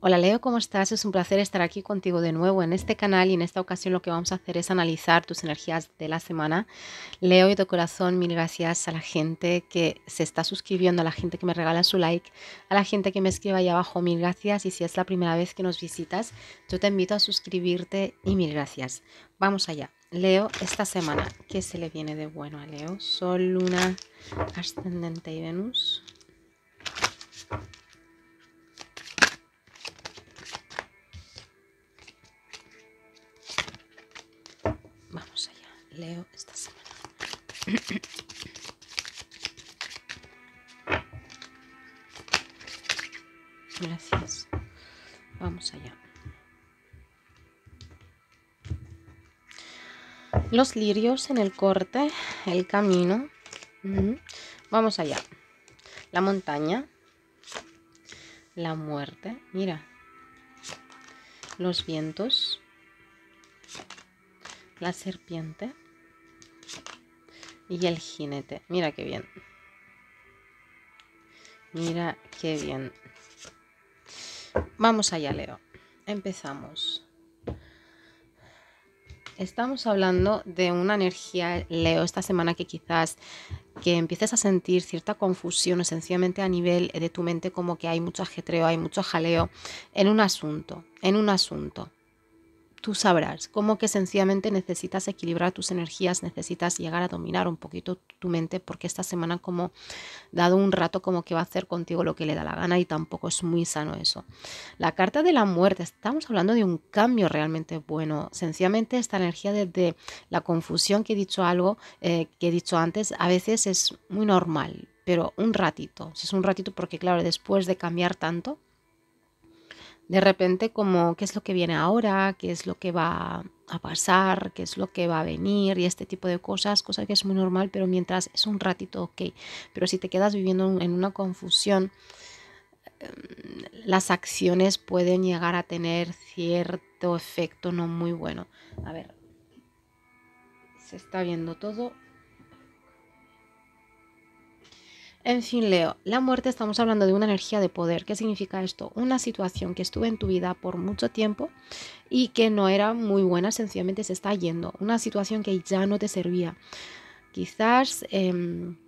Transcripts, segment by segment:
Hola Leo, ¿cómo estás? Es un placer estar aquí contigo de nuevo en este canal y en esta ocasión lo que vamos a hacer es analizar tus energías de la semana. Leo y de corazón, mil gracias a la gente que se está suscribiendo, a la gente que me regala su like, a la gente que me escribe ahí abajo, mil gracias. Y si es la primera vez que nos visitas, yo te invito a suscribirte y mil gracias. Vamos allá. Leo, esta semana, ¿qué se le viene de bueno a Leo? Sol, Luna, Ascendente y Venus. leo esta semana. Gracias. Vamos allá. Los lirios en el corte, el camino. Vamos allá. La montaña. La muerte. Mira. Los vientos. La serpiente. Y el jinete. Mira qué bien. Mira qué bien. Vamos allá, Leo. Empezamos. Estamos hablando de una energía, Leo, esta semana que quizás que empieces a sentir cierta confusión esencialmente a nivel de tu mente como que hay mucho ajetreo, hay mucho jaleo en un asunto, en un asunto tú sabrás, cómo que sencillamente necesitas equilibrar tus energías, necesitas llegar a dominar un poquito tu mente, porque esta semana como dado un rato como que va a hacer contigo lo que le da la gana y tampoco es muy sano eso. La carta de la muerte, estamos hablando de un cambio realmente bueno, sencillamente esta energía de la confusión que he dicho algo, eh, que he dicho antes, a veces es muy normal, pero un ratito, es un ratito porque claro, después de cambiar tanto, de repente como qué es lo que viene ahora, qué es lo que va a pasar, qué es lo que va a venir y este tipo de cosas, cosa que es muy normal, pero mientras es un ratito, ok, pero si te quedas viviendo en una confusión, em, las acciones pueden llegar a tener cierto efecto no muy bueno. A ver, se está viendo todo. En fin, Leo, la muerte estamos hablando de una energía de poder. ¿Qué significa esto? Una situación que estuvo en tu vida por mucho tiempo y que no era muy buena, sencillamente se está yendo. Una situación que ya no te servía. Quizás... Em,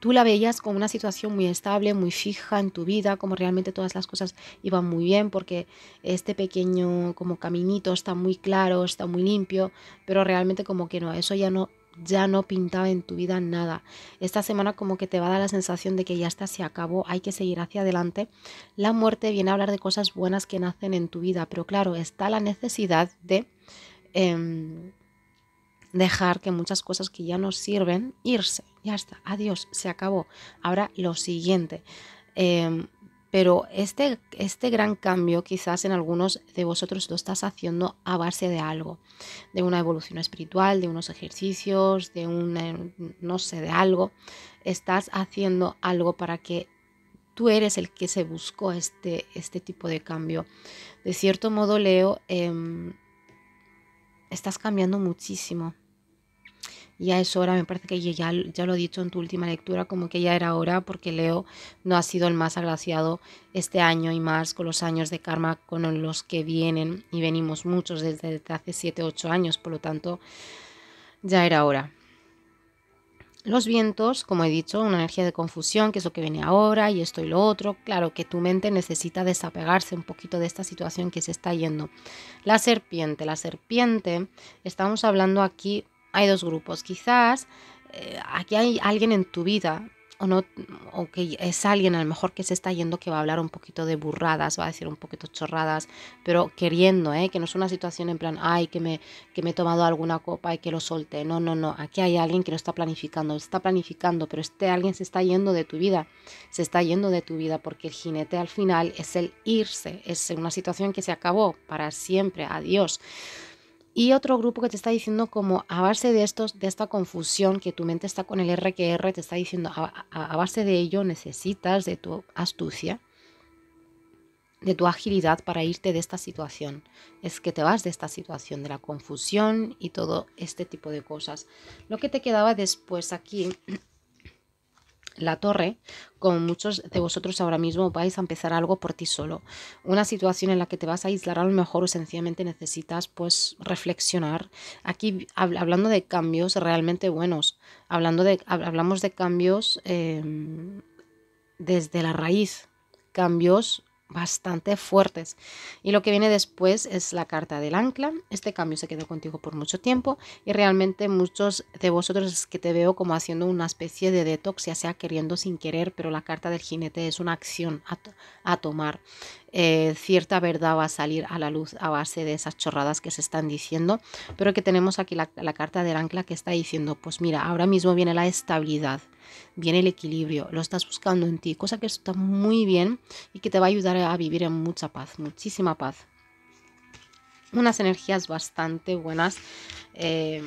tú la veías como una situación muy estable, muy fija en tu vida, como realmente todas las cosas iban muy bien, porque este pequeño como caminito está muy claro, está muy limpio, pero realmente como que no, eso ya no ya no pintaba en tu vida nada. Esta semana como que te va a dar la sensación de que ya está, se acabó, hay que seguir hacia adelante. La muerte viene a hablar de cosas buenas que nacen en tu vida, pero claro, está la necesidad de em, dejar que muchas cosas que ya no sirven irse. Ya está, adiós, se acabó. Ahora lo siguiente. Em, pero este, este gran cambio quizás en algunos de vosotros lo estás haciendo a base de algo, de una evolución espiritual, de unos ejercicios, de un, eh, no sé, de algo. Estás haciendo algo para que tú eres el que se buscó este, este tipo de cambio. De cierto modo, Leo, em, estás cambiando muchísimo ya es hora, me parece que ya, ya lo he dicho en tu última lectura, como que ya era hora porque Leo no ha sido el más agraciado este año y más con los años de karma con los que vienen y venimos muchos desde hace 7, 8 años, por lo tanto ya era hora. Los vientos, como he dicho, una energía de confusión, que es lo que viene ahora y esto y lo otro. Claro que tu mente necesita desapegarse un poquito de esta situación que se está yendo. La serpiente, la serpiente, estamos hablando aquí hay dos grupos. Quizás eh, aquí hay alguien en tu vida o no o que es alguien a lo mejor que se está yendo que va a hablar un poquito de burradas, va a decir un poquito chorradas, pero queriendo, ¿eh? que no es una situación en plan, ay, que me, que me he tomado alguna copa y que lo solte. No, no, no, aquí hay alguien que lo está planificando, está planificando, pero este alguien se está yendo de tu vida, se está yendo de tu vida porque el jinete al final es el irse, es una situación que se acabó para siempre, adiós y otro grupo que te está diciendo como a base de estos, de esta confusión que tu mente está con el RQR, te está diciendo a, a base de ello necesitas de tu astucia, de tu agilidad para irte de esta situación. Es que te vas de esta situación, de la confusión y todo este tipo de cosas. Lo que te quedaba después aquí la torre, como muchos de vosotros ahora mismo vais a empezar algo por ti solo. Una situación en la que te vas a aislar a lo mejor o sencillamente necesitas pues reflexionar. Aquí hablando de cambios realmente buenos, hablando de, hablamos de cambios em, desde la raíz, cambios bastante fuertes. Y lo que viene después es la carta del ancla. Este cambio se quedó contigo por mucho tiempo y realmente muchos de vosotros es que te veo como haciendo una especie de detox, ya sea queriendo sin querer, pero la carta del jinete es una acción a, tomar. Eh, cierta verdad va a salir a la luz a base de esas chorradas que se están diciendo, pero que tenemos aquí la, la carta del ancla que está diciendo, pues mira, ahora mismo viene la estabilidad viene el equilibrio, lo estás buscando en ti, cosa que está muy bien y que te va a ayudar a vivir en mucha paz, muchísima paz. Unas energías bastante buenas, eh,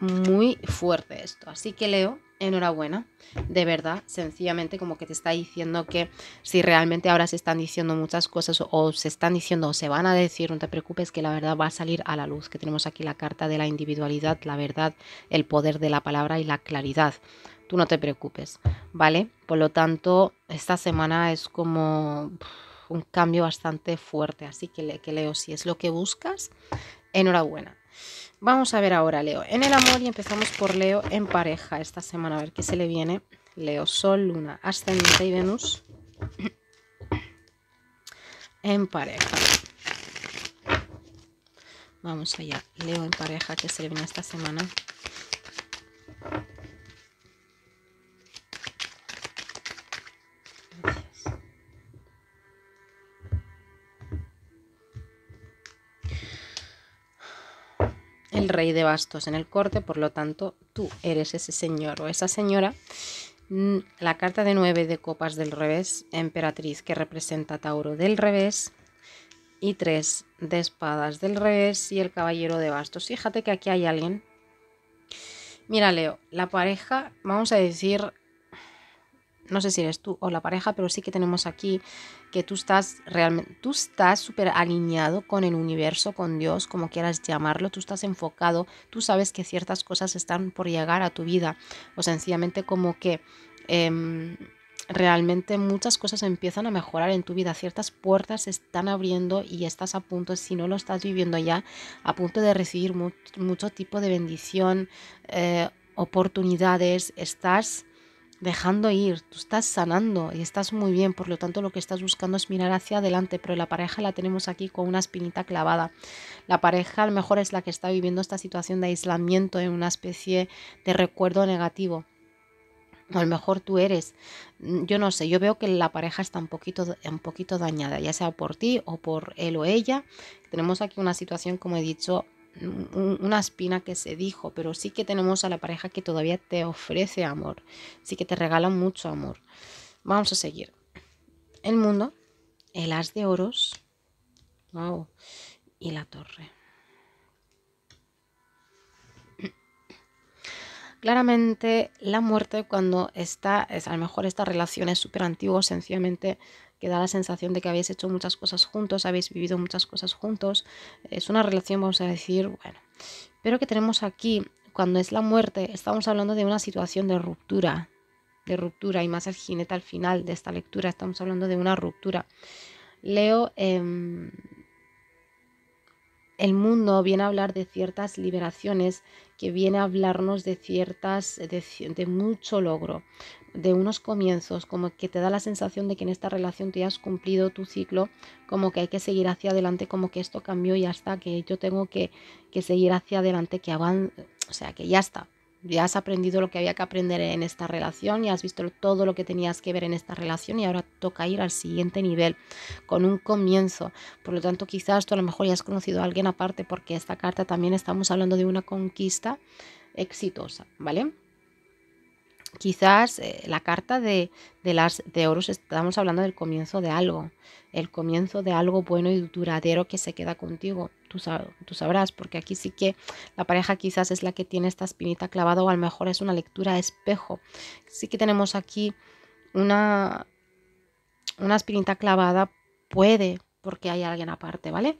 muy fuerte esto. Así que Leo, enhorabuena, de verdad, sencillamente como que te está diciendo que si realmente ahora se están diciendo muchas cosas o se están diciendo o se van a decir, no te preocupes que la verdad va a salir a la luz, que tenemos aquí la carta de la individualidad, la verdad, el poder de la palabra y la claridad. Tú no te preocupes, ¿vale? Por lo tanto, esta semana es como un cambio bastante fuerte, así que, que leo si es lo que buscas, enhorabuena. Vamos a ver ahora Leo en el amor y empezamos por Leo en pareja esta semana, a ver qué se le viene. Leo, Sol, Luna, Ascendente y Venus en pareja. Vamos allá, Leo en pareja, qué se le viene esta semana. el rey de bastos en el corte, por lo tanto tú eres ese señor o esa señora. Mm, la carta de nueve de copas del revés, emperatriz que representa a Tauro del revés, y tres de espadas del revés y el caballero de bastos. Fíjate que aquí hay alguien. Mira, Leo, la pareja, vamos a decir, no sé si eres tú o la pareja, pero sí que tenemos aquí que tú estás realmente, tú estás súper alineado con el universo, con Dios, como quieras llamarlo, tú estás enfocado, tú sabes que ciertas cosas están por llegar a tu vida o sencillamente como que... Em, realmente muchas cosas empiezan a mejorar en tu vida, ciertas puertas se están abriendo y estás a punto, si no lo estás viviendo ya, a punto de recibir mucho, tipo de bendición, eh, oportunidades, estás dejando ir, tú estás sanando y estás muy bien, por lo tanto lo que estás buscando es mirar hacia adelante, pero la pareja la tenemos aquí con una espinita clavada. La pareja a lo mejor es la que está viviendo esta situación de aislamiento en una especie de recuerdo negativo. O a lo mejor tú eres, mm, yo no sé, yo veo que la pareja está un poquito, un poquito dañada, ya sea por ti o por él o ella. Tenemos aquí una situación, como he dicho, una espina que se dijo, pero sí que tenemos a la pareja que todavía te ofrece amor, sí que te regala mucho amor. Vamos a seguir. El mundo, el as de oros, wow, y la torre. Claramente la muerte cuando está, es, a lo mejor esta relación es súper antigua, sencillamente que da la sensación de que habéis hecho muchas cosas juntos, habéis vivido muchas cosas juntos. Es una relación, vamos a decir, bueno. Pero que tenemos aquí, cuando es la muerte, estamos hablando de una situación de ruptura, de ruptura, y más el jinete al final de esta lectura, estamos hablando de una ruptura. Leo, em, el mundo viene a hablar de ciertas liberaciones, que viene a hablarnos de ciertas, de, mucho logro, de unos comienzos, como que te da la sensación de que en esta relación te has cumplido tu ciclo, como que hay que seguir hacia adelante, como que esto cambió y ya está, que yo tengo que, seguir hacia adelante, que avan o sea, que ya está ya has aprendido lo que había que aprender en esta relación, y has visto todo lo que tenías que ver en esta relación y ahora toca ir al siguiente nivel, con un comienzo. Por lo tanto, quizás tú a lo mejor ya has conocido a alguien aparte porque esta carta también estamos hablando de una conquista exitosa, ¿vale? Quizás eh, la carta de, de las de oros estamos hablando del comienzo de algo, el comienzo de algo bueno y duradero que se queda contigo tú, sabrás, porque aquí sí que la pareja quizás es la que tiene esta espinita clavada o a lo mejor es una lectura espejo. Sí que tenemos aquí una, una espinita clavada, puede, porque hay alguien aparte, ¿vale?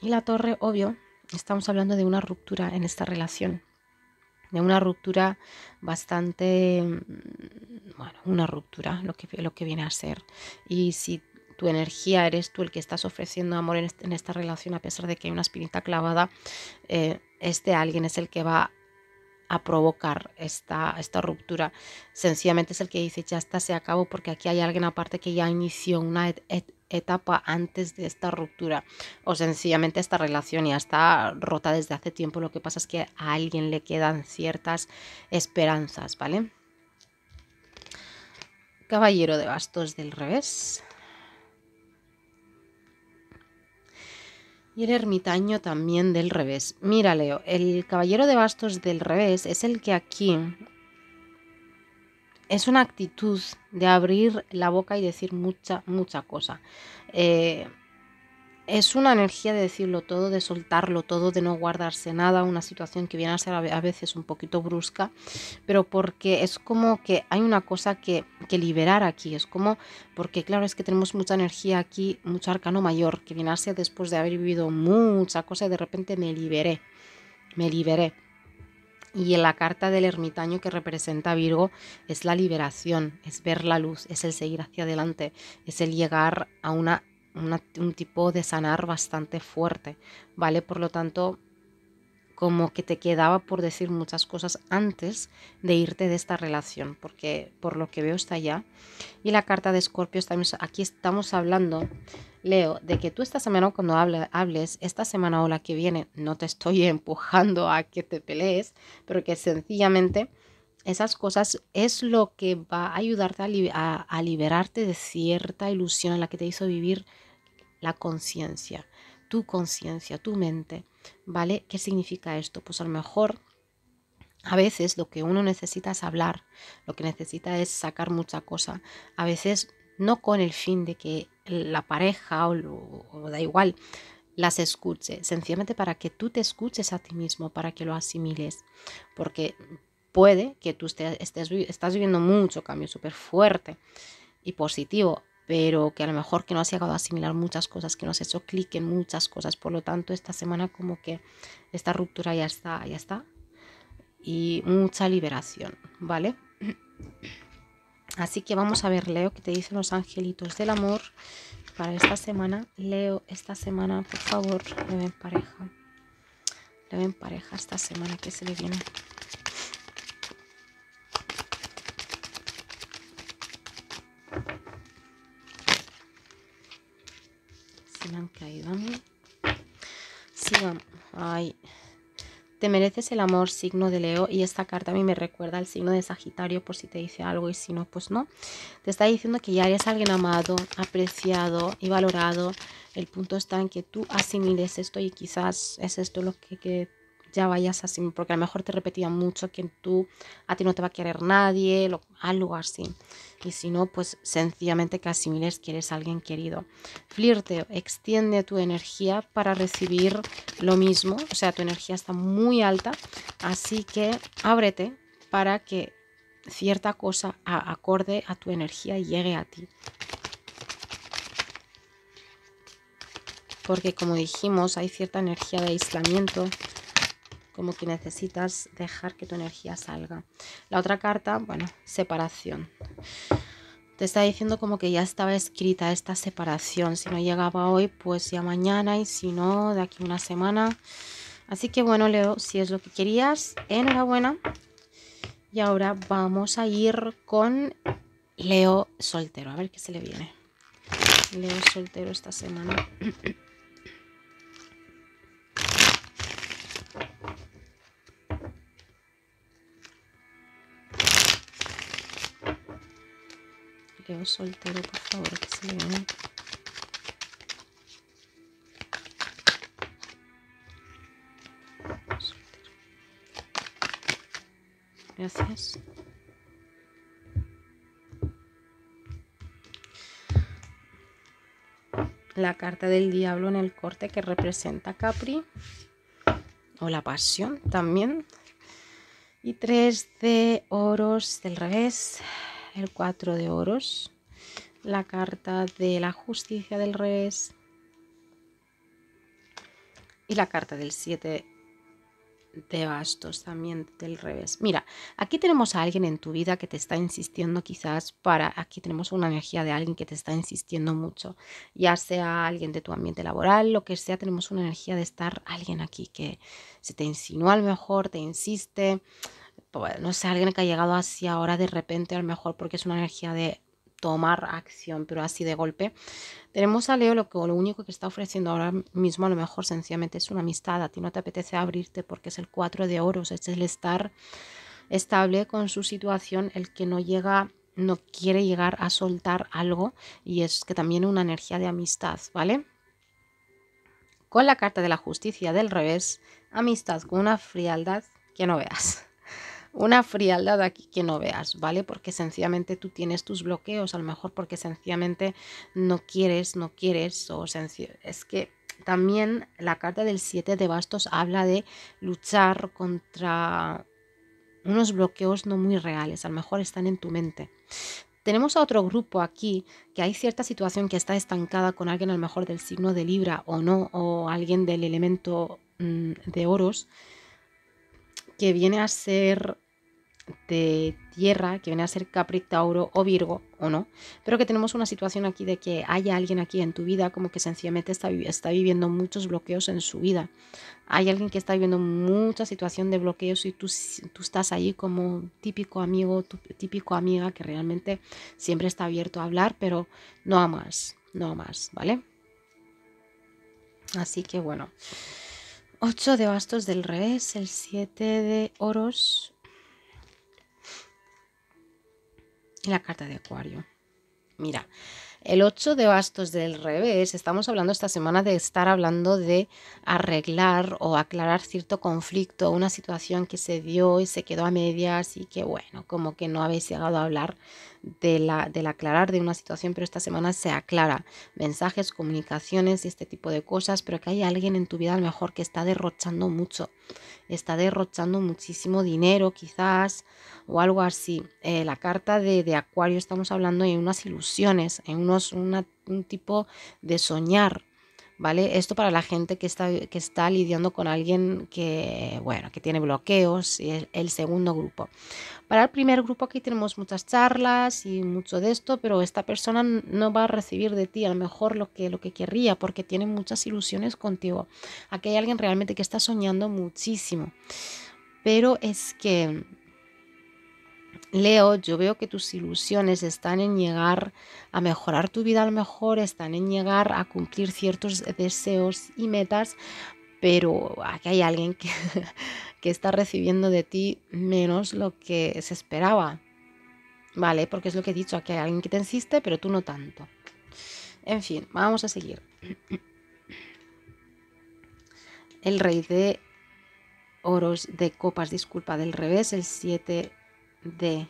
Y la torre, obvio, estamos hablando de una ruptura en esta relación de una ruptura bastante, mm, bueno, una ruptura, lo que, lo que viene a ser. Y si tu energía, eres tú el que estás ofreciendo amor en, esta relación, a pesar de que hay una espinita clavada, eh, este alguien es el que va a provocar esta, esta ruptura. Sencillamente es el que dice, ya está, se acabó, porque aquí hay alguien aparte que ya inició una etapa antes de esta ruptura. O sencillamente esta relación ya está rota desde hace tiempo. Lo que pasa es que a alguien le quedan ciertas esperanzas, ¿vale? Caballero de bastos del revés. Y el ermitaño también del revés. Mira, Leo, el caballero de bastos del revés es el que aquí es una actitud de abrir la boca y decir mucha, mucha cosa. Eh, es una energía de decirlo todo, de soltarlo todo, de no guardarse nada, una situación que viene a ser a veces un poquito brusca, pero porque es como que hay una cosa que, que liberar aquí, es como, porque claro, es que tenemos mucha energía aquí, mucho arcano mayor, que viene a ser después de haber vivido mucha cosa y de repente me liberé, me liberé. Y en la carta del ermitaño que representa Virgo es la liberación, es ver la luz, es el seguir hacia adelante, es el llegar a una un tipo de sanar bastante fuerte, ¿vale? Por lo tanto, como que te quedaba por decir muchas cosas antes de irte de esta relación, porque por lo que veo está ya Y la carta de Escorpio, aquí estamos hablando, Leo, de que tú esta semana cuando hables, esta semana o la que viene, no te estoy empujando a que te pelees, pero que sencillamente esas cosas es lo que va a ayudarte a, liberarte de cierta ilusión en la que te hizo vivir la conciencia, tu conciencia, tu mente. ¿Vale? ¿Qué significa esto? Pues a lo mejor a veces lo que uno necesita es hablar, lo que necesita es sacar mucha cosa. A veces no con el fin de que la pareja o, o, da igual las escuche, sencillamente para que tú te escuches a ti mismo, para que lo asimiles, porque puede que tú estés, estás viviendo mucho cambio súper fuerte y positivo, pero que a lo mejor que no has llegado a asimilar muchas cosas, que no has hecho clic en muchas cosas. Por lo tanto, esta semana como que esta ruptura ya está, ya está. Y mucha liberación, ¿vale? Así que vamos a ver, Leo, qué te dicen los angelitos del amor para esta semana. Leo, esta semana, por favor, le pareja. Le ven pareja esta semana que se le viene. caído Ay. Te mereces el amor, signo de Leo, y esta carta a mí me recuerda al signo de Sagitario por si te dice algo y si no, pues no. Te está diciendo que ya eres alguien amado, apreciado y valorado. El punto está en que tú asimiles esto y quizás es esto lo que, que ya vayas así, porque a lo mejor te repetía mucho que tú, a ti no te va a querer nadie, al algo así. Y si no, pues sencillamente que asimiles quieres eres alguien querido. Flirte, extiende tu energía para recibir lo mismo, o sea, tu energía está muy alta, así que ábrete para que cierta cosa acorde a tu energía y llegue a ti. Porque como dijimos, hay cierta energía de aislamiento como que necesitas dejar que tu energía salga. La otra carta, bueno, separación. Te está diciendo como que ya estaba escrita esta separación. Si no llegaba hoy, pues ya mañana y si no, de aquí una semana. Así que bueno, Leo, si es lo que querías, enhorabuena. Y ahora vamos a ir con Leo soltero. A ver qué se le viene. Leo soltero esta semana. Leo soltero, por favor, que se Gracias. La carta del diablo en el corte que representa Capri o la pasión también. Y tres de oros del revés el 4 de oros, la carta de la justicia del revés y la carta del 7 de bastos también del revés. Mira, aquí tenemos a alguien en tu vida que te está insistiendo quizás para, aquí tenemos una energía de alguien que te está insistiendo mucho, ya sea alguien de tu ambiente laboral, lo que sea, tenemos una energía de estar alguien aquí que se te insinúa al mejor, te insiste, eh, no sé, alguien que ha llegado así ahora de repente, a lo mejor porque es una energía de tomar acción, pero así de golpe. Tenemos a Leo, lo, que, lo único que está ofreciendo ahora mismo, a lo mejor sencillamente es una amistad. A ti no te apetece abrirte porque es el 4 de oros, es el estar estable con su situación, el que no llega, no quiere llegar a soltar algo y es que también una energía de amistad, ¿vale? Con la carta de la justicia del revés, amistad con una frialdad que no veas una frialdad aquí que no veas, ¿vale? Porque sencillamente tú tienes tus bloqueos, a lo mejor porque sencillamente no quieres, no quieres, o es que también la carta del 7 de bastos habla de luchar contra unos bloqueos no muy reales, a lo mejor están en tu mente. Tenemos a otro grupo aquí que hay cierta situación que está estancada con alguien a lo mejor del signo de Libra o no, o alguien del elemento mm, de oros que viene a ser de tierra, que viene a ser Capri, Tauro o Virgo, o no, pero que tenemos una situación aquí de que haya alguien aquí en tu vida como que sencillamente está, está viviendo muchos bloqueos en su vida. Hay alguien que está viviendo mucha situación de bloqueos y tú, tú estás ahí como típico amigo, tu, típico amiga que realmente siempre está abierto a hablar, pero no a más, no a más, ¿vale? Así que bueno. 8 de bastos del revés, el 7 de oros y la carta de acuario. Mira, el 8 de bastos del revés, estamos hablando esta semana de estar hablando de arreglar o aclarar cierto conflicto, una situación que se dio y se quedó a medias y que bueno, como que no habéis llegado a hablar de la, del aclarar de una situación, pero esta semana se aclara. Mensajes, comunicaciones y este tipo de cosas, pero que hay alguien en tu vida a lo mejor que está derrochando mucho, está derrochando muchísimo dinero quizás o algo así. Eh, la carta de, de, Acuario estamos hablando de unas ilusiones, en unos, un tipo de soñar ¿vale? Esto para la gente que está, que está lidiando con alguien que, bueno, que tiene bloqueos, y el, el segundo grupo. Para el primer grupo aquí tenemos muchas charlas y mucho de esto, pero esta persona no va a recibir de ti a lo mejor lo que, lo que querría porque tiene muchas ilusiones contigo. Aquí hay alguien realmente que está soñando muchísimo, pero es que Leo, yo veo que tus ilusiones están en llegar a mejorar tu vida a lo mejor, están en llegar a cumplir ciertos deseos y metas, pero aquí hay alguien que, que está recibiendo de ti menos lo que se esperaba. ¿Vale? Porque es lo que he dicho, aquí hay alguien que te insiste, pero tú no tanto. En fin, vamos a seguir. El rey de oros de copas, disculpa, del revés, el 7 de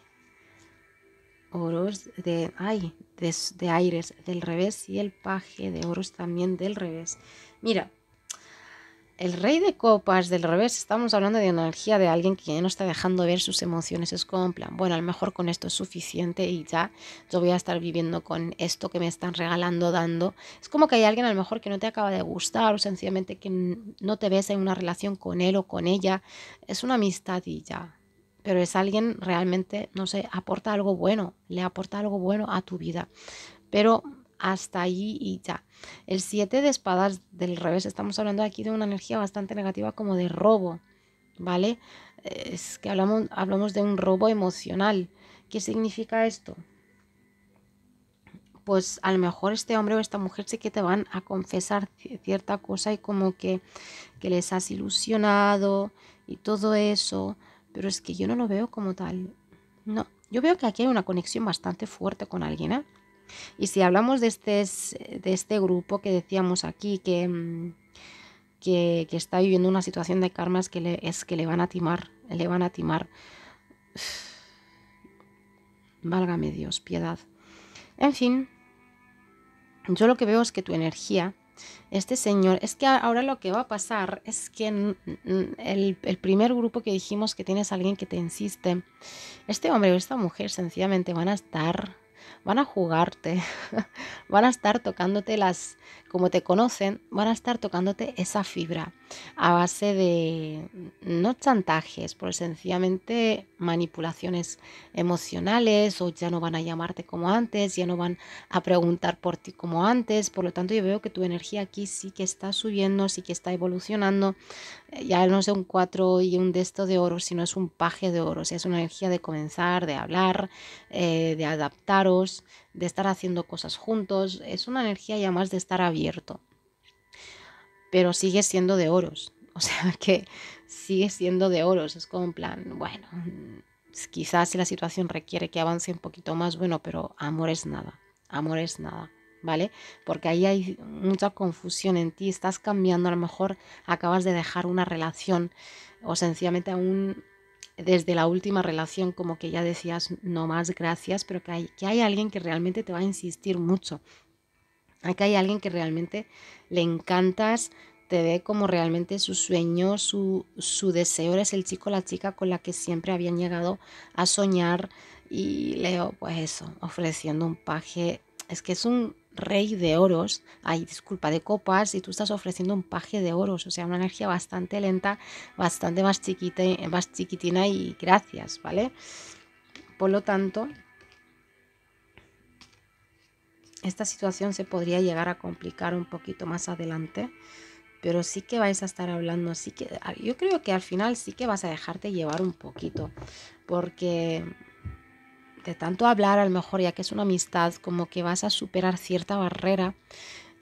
oros de, ay, de, aires del revés y el paje de oros también del revés. Mira, el rey de copas del revés, estamos hablando de una energía de alguien que no está dejando ver sus emociones, es como plan, bueno, a lo mejor con esto es suficiente y ya yo voy a estar viviendo con esto que me están regalando, dando. Es como que hay alguien a lo mejor que no te acaba de gustar o sencillamente que no te ves en una relación con él o con ella, es una amistad y ya, pero es alguien realmente, no sé, aporta algo bueno, le aporta algo bueno a tu vida. Pero hasta allí y ya. El siete de espadas del revés, estamos hablando aquí de una energía bastante negativa como de robo, ¿vale? Es que hablamos, hablamos de un robo emocional. ¿Qué significa esto? Pues a lo mejor este hombre o esta mujer sí que te van a confesar cierta cosa y como que, que les has ilusionado y todo eso. Pero es que yo no lo veo como tal. No, yo veo que aquí hay una conexión bastante fuerte con alguien. ¿eh? Y si hablamos de este, de este grupo que decíamos aquí, que, mm, que, está viviendo una situación de karmas que es que le van a timar, le van a timar. Válgame Dios, piedad. En fin, yo lo que veo es que tu energía este señor, es que ahora lo que va a pasar es que el, primer grupo que dijimos que tienes a alguien que te insiste, este hombre o esta mujer sencillamente van a estar van a jugarte, van a estar tocándote las, como te conocen, van a estar tocándote esa fibra a base de, no chantajes, pero sencillamente manipulaciones emocionales o ya no van a llamarte como antes, ya no van a preguntar por ti como antes. Por lo tanto, yo veo que tu energía aquí sí que está subiendo, sí que está evolucionando. Eh, ya no es un 4 y un desto de oro, sino es un paje de oro. O sea, es una energía de comenzar, de hablar, eh, de adaptaros, de estar haciendo cosas juntos. Es una energía ya más de estar abierto. Pero sigue siendo de oros. O sea que sigue siendo de oro. Es como en plan, bueno, quizás si la situación requiere que avance un poquito más, bueno, pero amor es nada, amor es nada. ¿Vale? Porque ahí hay mucha confusión en ti, estás cambiando, a lo mejor acabas de dejar una relación o sencillamente aún desde la última relación como que ya decías no más gracias, pero que hay, que hay alguien que realmente te va a insistir mucho, que hay alguien que realmente le encantas, te ve como realmente su sueño, su, deseo, eres el chico la chica con la que siempre habían llegado a soñar. Y Leo, pues eso, ofreciendo un paje, es que es un rey de oros, hay disculpa, de copas, y tú estás ofreciendo un paje de oros, o sea, una energía bastante lenta, bastante más chiquita, más chiquitina y gracias, ¿vale? Por lo tanto, esta situación se podría llegar a complicar un poquito más adelante pero sí que vais a estar hablando, así que yo creo que al final sí que vas a dejarte llevar un poquito, porque de tanto hablar, a lo mejor ya que es una amistad, como que vas a superar cierta barrera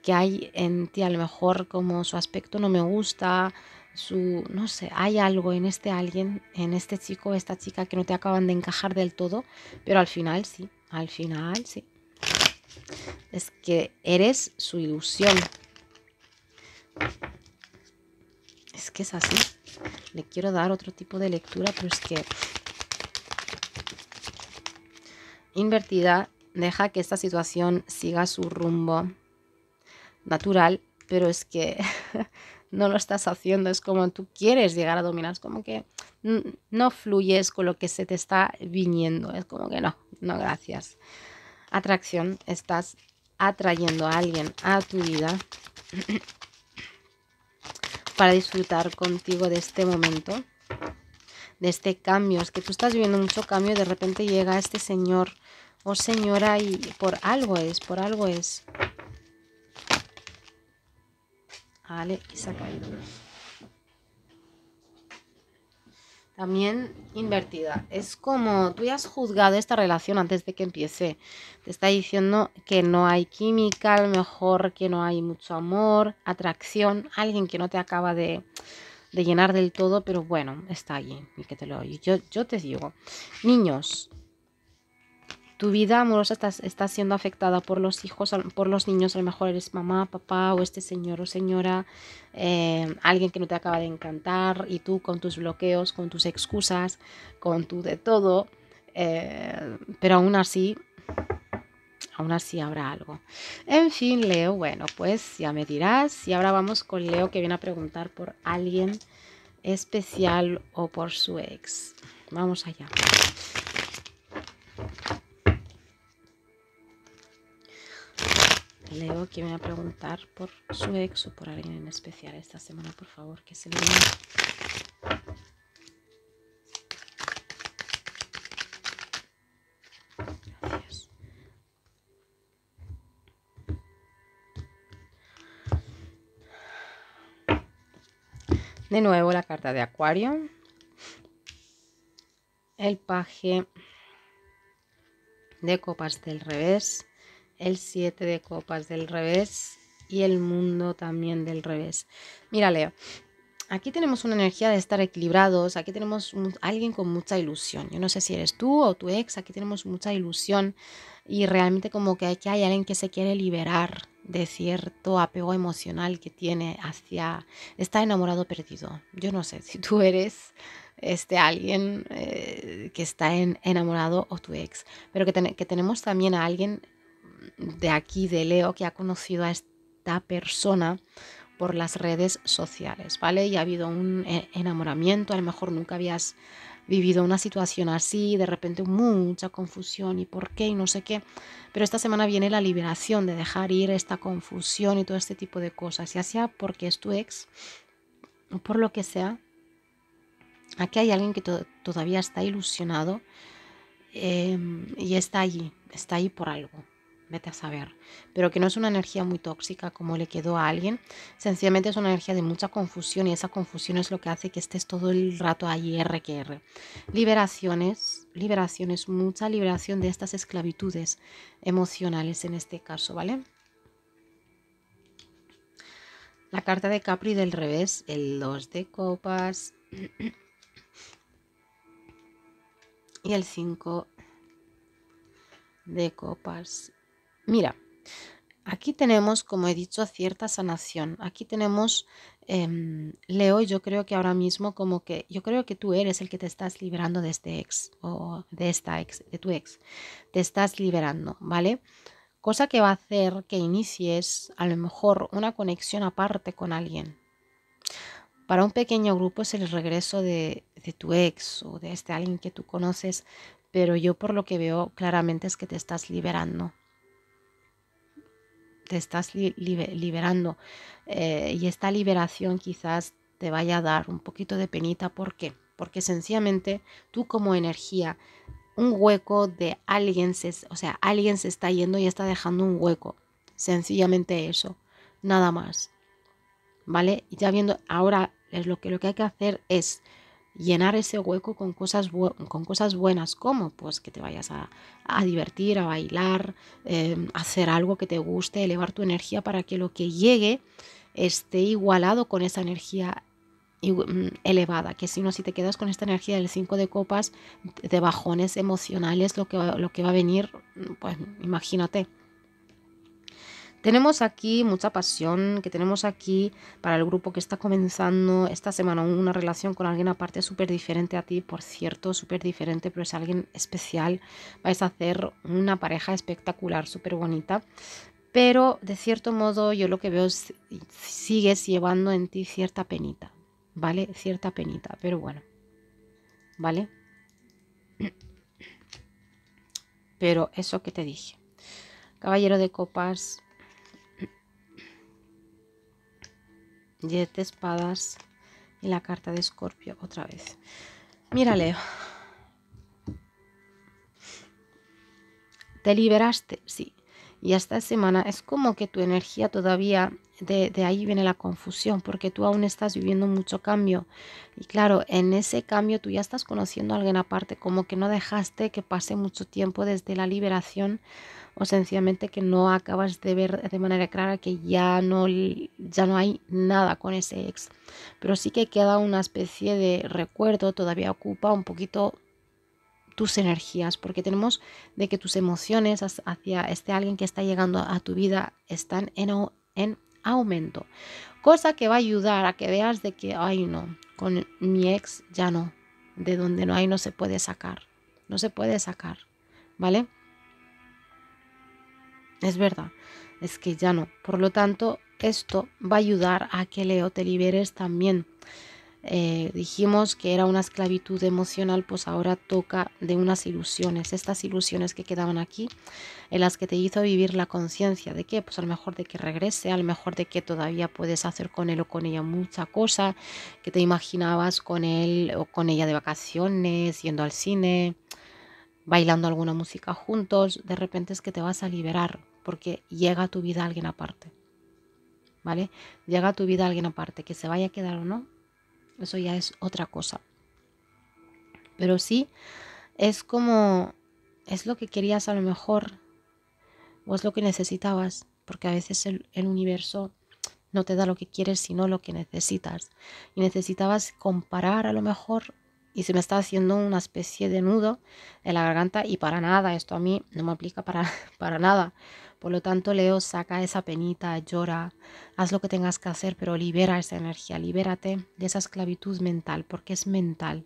que hay en ti, a lo mejor como su aspecto no me gusta, su, no sé, hay algo en este alguien, en este chico, esta chica que no te acaban de encajar del todo, pero al final sí, al final sí. Es que eres su ilusión, es que es así. Le quiero dar otro tipo de lectura, pero es que... Invertida, deja que esta situación siga su rumbo natural, pero es que no lo estás haciendo, es como tú quieres llegar a dominar, es como que no fluyes con lo que se te está viniendo, es como que no, no gracias. Atracción, estás atrayendo a alguien a tu vida para disfrutar contigo de este momento, de este cambio. Es que tú estás viviendo mucho cambio y de repente llega este señor o oh señora y por algo es, por algo es. Ale y se también invertida. Es como tú ya has juzgado esta relación antes de que empiece. Te está diciendo que no hay química, a lo mejor que no hay mucho amor, atracción, alguien que no te acaba de, llenar del todo, pero bueno, está allí y que te lo Yo, yo te digo, niños, tu vida amorosa está, siendo afectada por los hijos, por los niños, a lo mejor eres mamá, papá o este señor o señora, eh, alguien que no te acaba de encantar y tú con tus bloqueos, con tus excusas, con tu de todo, eh, pero aún así, aún así habrá algo. En fin, Leo, bueno, pues ya me dirás y ahora vamos con Leo que viene a preguntar por alguien especial o por su ex. Vamos allá. Leo que me a preguntar por su ex o por alguien en especial esta semana, por favor, que se le Gracias. De nuevo la carta de Acuario. El paje de copas del revés el siete de copas del revés y el mundo también del revés. Mira, Leo, aquí tenemos una energía de estar equilibrados, aquí tenemos alguien con mucha ilusión. Yo no sé si eres tú o tu ex, aquí tenemos mucha ilusión y realmente como que aquí hay alguien que se quiere liberar de cierto apego emocional que tiene hacia está enamorado perdido. Yo no sé si tú eres este alguien eh, que está enamorado o tu ex, pero que, que tenemos también a alguien de aquí, de Leo, que ha conocido a esta persona por las redes sociales, ¿vale? Y ha habido un eh, enamoramiento, a lo mejor nunca habías vivido una situación así, de repente mucha confusión y por qué y no sé qué, pero esta semana viene la liberación de dejar ir esta confusión y todo este tipo de cosas, ya sea porque es tu ex o por lo que sea, aquí hay alguien que todavía está ilusionado em, y está allí, está ahí por algo, vete a saber, pero que no es una energía muy tóxica como le quedó a alguien, sencillamente es una energía de mucha confusión y esa confusión es lo que hace que estés todo el rato ahí R que Liberaciones, liberaciones, mucha liberación de estas esclavitudes emocionales en este caso, ¿vale? La carta de Capri del revés, el 2 de copas y el 5 de copas. Mira, aquí tenemos, como he dicho, cierta sanación. Aquí tenemos, em, Leo y yo creo que ahora mismo como que, yo creo que tú eres el que te estás liberando de este ex o de esta ex, de tu ex. Te estás liberando, ¿vale? Cosa que va a hacer que inicies a lo mejor una conexión aparte con alguien. Para un pequeño grupo es el regreso de tu ex o de este alguien que tú conoces, pero yo por lo que veo claramente es que te estás liberando te estás liberando eh, y esta liberación quizás te vaya a dar un poquito de penita. ¿Por qué? Porque sencillamente tú como energía, un hueco de alguien, se, o sea, alguien se está yendo y está dejando un hueco. Sencillamente eso, nada más. ¿Vale? Y ya viendo ahora es lo que, lo que hay que hacer es llenar ese hueco con cosas, con cosas buenas, como pues que te vayas a, divertir, a bailar, em, hacer algo que te guste, elevar tu energía para que lo que llegue esté igualado con esa energía mm, elevada, que si no, si te quedas con esta energía del 5 de copas, de bajones emocionales, lo que, lo que va a venir, pues imagínate tenemos aquí mucha pasión, que tenemos aquí para el grupo que está comenzando esta semana una relación con alguien aparte súper diferente a ti, por cierto, súper diferente, pero es alguien especial. Vais a hacer una pareja espectacular, súper bonita. Pero de cierto modo yo lo que veo es sigues llevando en ti cierta penita, ¿vale? Cierta penita, pero bueno, ¿vale? Pero eso que te dije. Caballero de copas, 10 espadas y la carta de escorpio otra vez. Mira, Leo. Te liberaste, sí. Y esta semana es como que tu energía todavía, de, de, ahí viene la confusión, porque tú aún estás viviendo mucho cambio. Y claro, en ese cambio tú ya estás conociendo a alguien aparte, como que no dejaste que pase mucho tiempo desde la liberación o sencillamente que no acabas de ver de manera clara que ya no, ya no hay nada con ese ex. Pero sí que queda una especie de recuerdo, todavía ocupa un poquito tus energías, porque tenemos de que tus emociones hacia este alguien que está llegando a tu vida están en, en aumento. Cosa que va a ayudar a que veas de que, ay no, con mi ex ya no, de donde no hay no se puede sacar, no se puede sacar, ¿vale? Es verdad, es que ya no. Por lo tanto, esto va a ayudar a que Leo te liberes también. Eh, dijimos que era una esclavitud emocional, pues ahora toca de unas ilusiones, estas ilusiones que quedaban aquí, en las que te hizo vivir la conciencia de que, pues a lo mejor de que regrese, a lo mejor de que todavía puedes hacer con él o con ella mucha cosa, que te imaginabas con él o con ella de vacaciones, yendo al cine, bailando alguna música juntos, de repente es que te vas a liberar porque llega a tu vida alguien aparte. ¿Vale? Llega a tu vida alguien aparte, que se vaya a quedar o no, eso ya es otra cosa. Pero sí, es como, es lo que querías a lo mejor, o es lo que necesitabas, porque a veces el, el universo no te da lo que quieres, sino lo que necesitas. Y necesitabas comparar a lo mejor y se me está haciendo una especie de nudo en la garganta y para nada, esto a mí no me aplica para, para nada. Por lo tanto, Leo, saca esa penita, llora, haz lo que tengas que hacer, pero libera esa energía, libérate de esa esclavitud mental, porque es mental.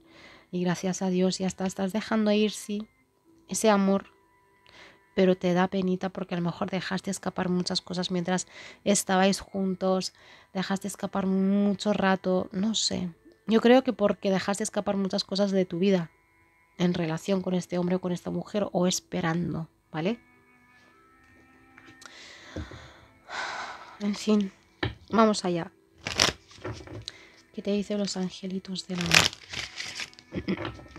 Y gracias a Dios ya está, estás dejando ir, sí, ese amor, pero te da penita porque a lo mejor dejaste escapar muchas cosas mientras estabais juntos, dejaste escapar mucho rato, no sé, yo creo que porque dejaste escapar muchas cosas de tu vida en relación con este hombre o con esta mujer o esperando, ¿vale? En fin, vamos allá. ¿Qué te dicen los angelitos del amor?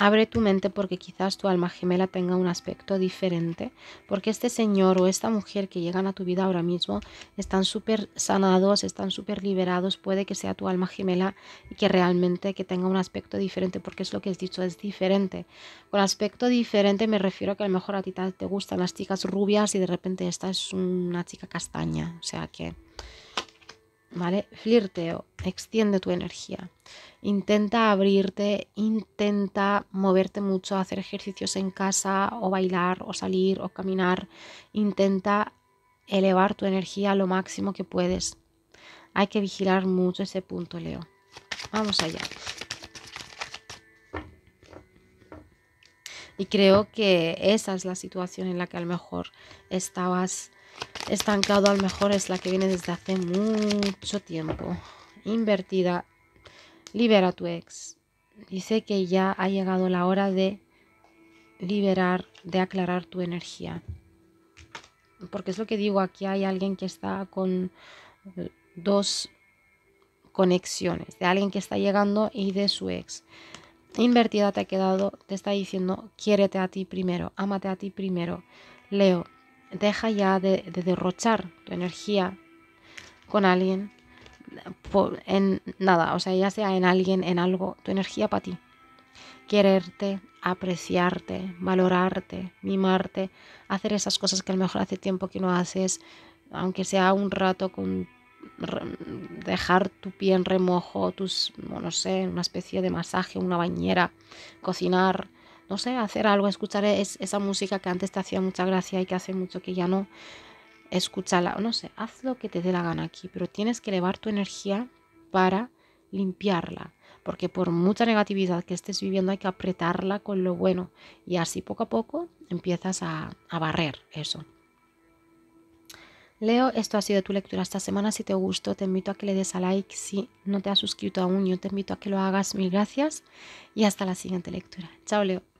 Abre tu mente porque quizás tu alma gemela tenga un aspecto diferente, porque este señor o esta mujer que llegan a tu vida ahora mismo están súper sanados, están súper liberados, puede que sea tu alma gemela y que realmente que tenga un aspecto diferente, porque es lo que has dicho, es diferente. Con aspecto diferente me refiero a que a lo mejor a ti te gustan las chicas rubias y de repente esta es una chica castaña, o sea que ¿vale? Flirteo, extiende tu energía, intenta abrirte, intenta moverte mucho, hacer ejercicios en casa o bailar o salir o caminar, intenta elevar tu energía lo máximo que puedes. Hay que vigilar mucho ese punto, Leo. Vamos allá. Y creo que esa es la situación en la que a lo mejor estabas estancado, a lo mejor es la que viene desde hace mucho tiempo. Invertida, libera a tu ex. Dice que ya ha llegado la hora de liberar, de aclarar tu energía. Porque es lo que digo, aquí hay alguien que está con dos conexiones, de alguien que está llegando y de su ex. Invertida te ha quedado, te está diciendo, quiérete a ti primero, ámate a ti primero. Leo, deja ya de, derrochar tu energía con alguien en nada, o sea, ya sea en alguien, en algo, tu energía para ti. Quererte, apreciarte, valorarte, mimarte, hacer esas cosas que a lo mejor hace tiempo que no haces, aunque sea un rato con dejar tu pie en remojo, tus, no sé, una especie de masaje, una bañera, cocinar, no sé, hacer algo, escuchar esa música que antes te hacía mucha gracia y que hace mucho que ya no escúchala, no sé, haz lo que te dé la gana aquí, pero tienes que elevar tu energía para limpiarla, porque por mucha negatividad que estés viviendo hay que apretarla con lo bueno y así poco a poco empiezas a, a barrer eso. Leo, esto ha sido tu lectura esta semana. Si te gustó, te invito a que le des a like. Si no te has suscrito aún, yo te invito a que lo hagas. Mil gracias y hasta la siguiente lectura. Chao, Leo.